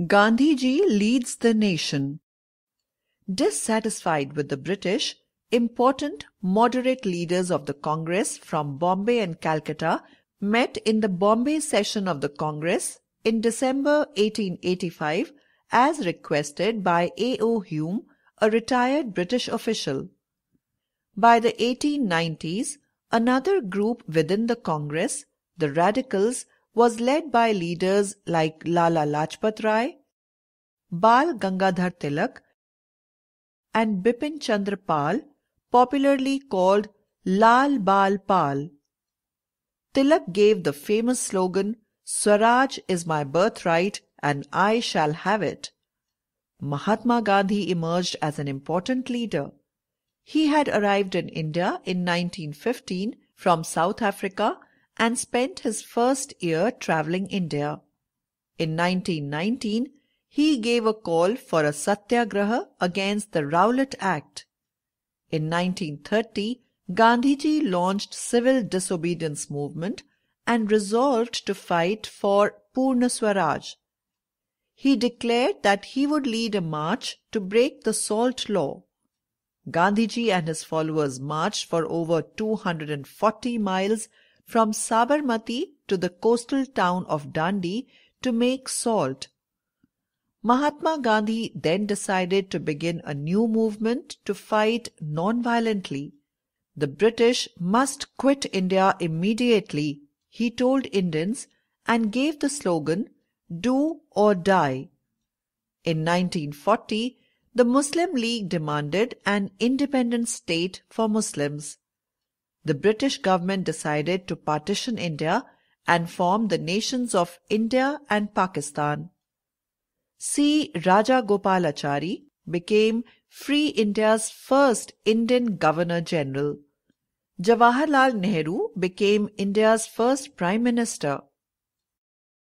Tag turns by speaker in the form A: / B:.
A: Ji leads the nation. Dissatisfied with the British, important moderate leaders of the Congress from Bombay and Calcutta met in the Bombay session of the Congress in December 1885 as requested by A.O. Hume, a retired British official. By the 1890s, another group within the Congress, the Radicals, was led by leaders like Lala Lajpat Rai, Bal Gangadhar Tilak, and Bipin Chandra Pal, popularly called Lal Bal Pal. Tilak gave the famous slogan, Swaraj is my birthright and I shall have it. Mahatma Gandhi emerged as an important leader. He had arrived in India in 1915 from South Africa and spent his first year traveling India. In 1919, he gave a call for a satyagraha against the Rowlatt Act. In 1930, Gandhiji launched civil disobedience movement and resolved to fight for Purna Swaraj. He declared that he would lead a march to break the salt law. Gandhiji and his followers marched for over 240 miles from Sabarmati to the coastal town of Dandi to make salt. Mahatma Gandhi then decided to begin a new movement to fight non-violently. The British must quit India immediately, he told Indians and gave the slogan, Do or Die. In 1940, the Muslim League demanded an independent state for Muslims the British government decided to partition India and form the nations of India and Pakistan. C. Raja Gopalachari became Free India's first Indian Governor General. Jawaharlal Nehru became India's first Prime Minister.